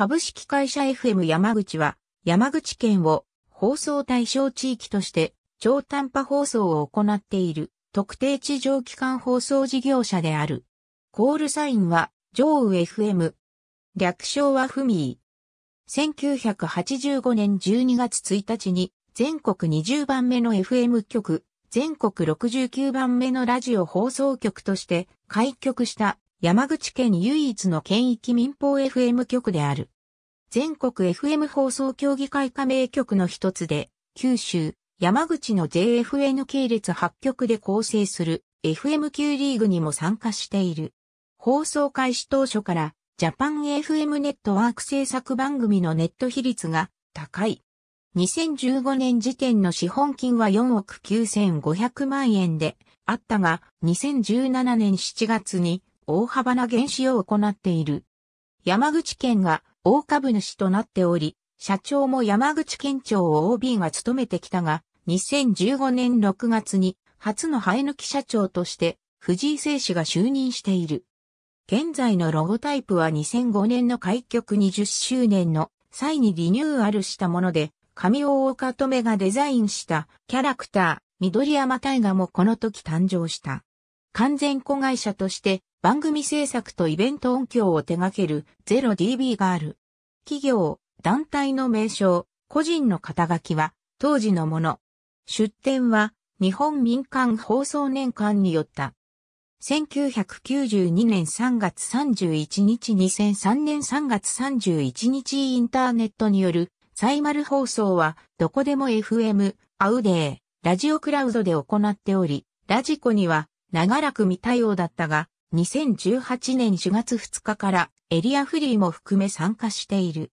株式会社 FM 山口は、山口県を放送対象地域として超短波放送を行っている特定地上機関放送事業者である。コールサインは上宇 FM。略称はフミー。1985年12月1日に全国20番目の FM 局、全国69番目のラジオ放送局として開局した山口県唯一の県域民放 FM 局である。全国 FM 放送協議会加盟局の一つで、九州、山口の JFN 系列8局で構成する FM 級リーグにも参加している。放送開始当初からジャパン FM ネットワーク制作番組のネット比率が高い。2015年時点の資本金は4億9500万円であったが、2017年7月に大幅な減資を行っている。山口県が大株主となっており、社長も山口県庁を OB が務めてきたが、2015年6月に初の生え抜き社長として藤井聖氏が就任している。現在のロゴタイプは2005年の開局20周年の際にリニューアルしたもので、神尾岡留がデザインしたキャラクター、緑山大河もこの時誕生した。完全子会社として番組制作とイベント音響を手掛けるゼロ d b がある。企業、団体の名称、個人の肩書きは当時のもの。出展は日本民間放送年間によった。1992年3月31日2003年3月31日インターネットによるサイマル放送はどこでも FM、アウデー、ラジオクラウドで行っており、ラジコには長らく未対応だったが、2018年4月2日からエリアフリーも含め参加している。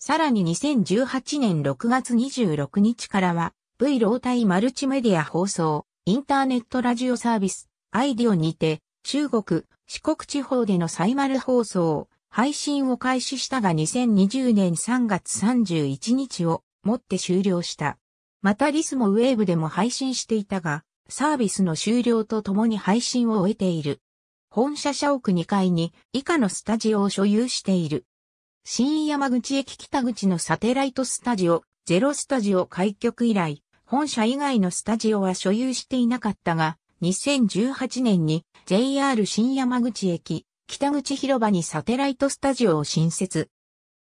さらに2018年6月26日からは V 老体マルチメディア放送、インターネットラジオサービス、アイディオにて、中国、四国地方でのサイマル放送、配信を開始したが2020年3月31日をもって終了した。またリスもウェーブでも配信していたが、サービスの終了とともに配信を終えている。本社社屋2階に以下のスタジオを所有している。新山口駅北口のサテライトスタジオ、ゼロスタジオ開局以来、本社以外のスタジオは所有していなかったが、2018年に JR 新山口駅北口広場にサテライトスタジオを新設。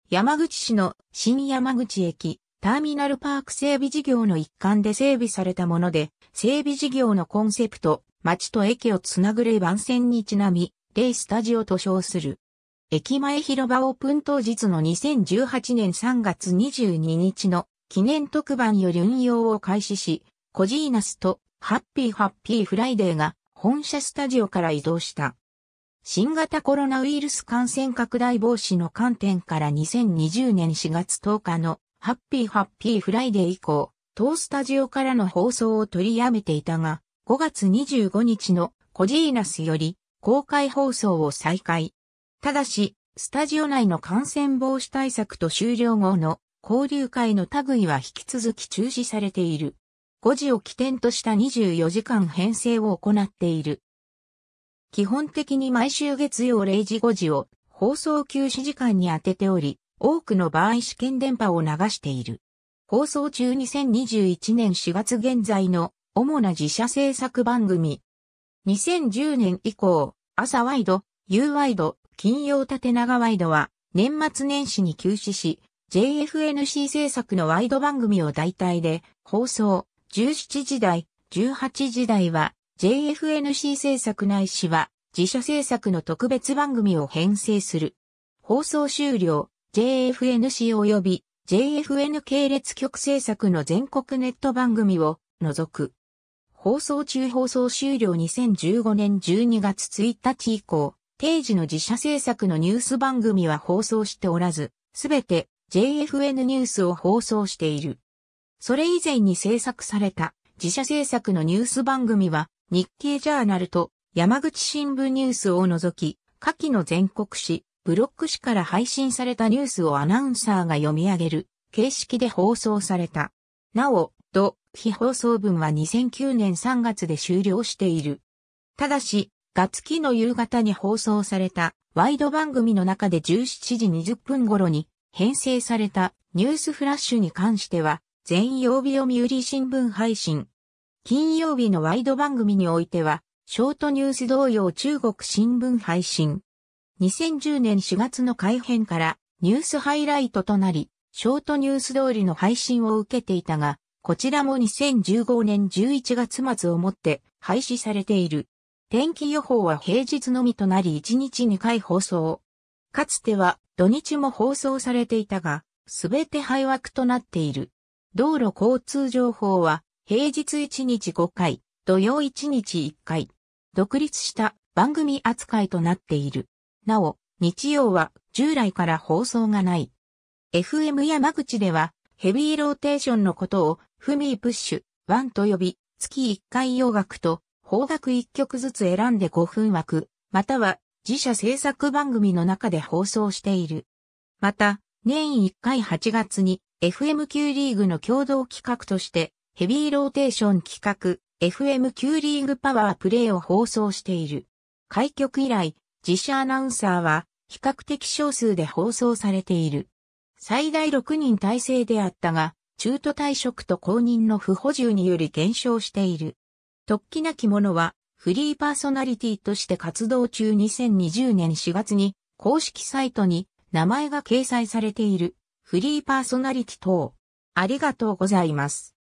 山口市の新山口駅ターミナルパーク整備事業の一環で整備されたもので、整備事業のコンセプト、町と駅をつなぐ霊番線にちなみ、霊スタジオと称する。駅前広場オープン当日の2018年3月22日の記念特番より運用を開始し、コジーナスとハッピーハッピーフライデーが本社スタジオから移動した。新型コロナウイルス感染拡大防止の観点から2020年4月10日のハッピーハッピーフライデー以降、当スタジオからの放送を取りやめていたが、5月25日のコジーナスより公開放送を再開。ただし、スタジオ内の感染防止対策と終了後の交流会の類は引き続き中止されている。5時を起点とした24時間編成を行っている。基本的に毎週月曜0時5時を放送休止時間に当てており、多くの場合試験電波を流している。放送中2021年4月現在の主な自社制作番組。2010年以降、朝ワイド、夕ワイド、金曜縦長ワイドは、年末年始に休止し、JFNC 制作のワイド番組を代替で放送、17時台、18時台は、JFNC 制作内いしは、自社制作の特別番組を編成する。放送終了、JFNC 及び JFN 系列局制作の全国ネット番組を除く。放送中放送終了2015年12月1日以降、定時の自社制作のニュース番組は放送しておらず、すべて JFN ニュースを放送している。それ以前に制作された自社制作のニュース番組は日経ジャーナルと山口新聞ニュースを除き、下記の全国紙、ブロック紙から配信されたニュースをアナウンサーが読み上げる形式で放送された。なお、ド、非放送分は2009年3月で終了している。ただし、月期の夕方に放送されたワイド番組の中で17時20分頃に編成されたニュースフラッシュに関しては全曜日読売新聞配信。金曜日のワイド番組においてはショートニュース同様中国新聞配信。2010年4月の改編からニュースハイライトとなり、ショートニュース通りの配信を受けていたが、こちらも2015年11月末をもって廃止されている。天気予報は平日のみとなり1日2回放送。かつては土日も放送されていたが、すべて廃枠となっている。道路交通情報は平日1日5回、土曜1日1回。独立した番組扱いとなっている。なお、日曜は従来から放送がない。FM 山口ではヘビーローテーションのことをフミープッシュ、ワンと呼び、月1回洋楽と、邦楽1曲ずつ選んで5分枠、または自社制作番組の中で放送している。また、年1回8月に f m q リーグの共同企画としてヘビーローテーション企画 f m q リーグパワープレイを放送している。開局以来、自社アナウンサーは比較的少数で放送されている。最大6人体制であったが、中途退職と公認の不補充により減少している。突起なき者は、フリーパーソナリティとして活動中2020年4月に公式サイトに名前が掲載されているフリーパーソナリティ等。ありがとうございます。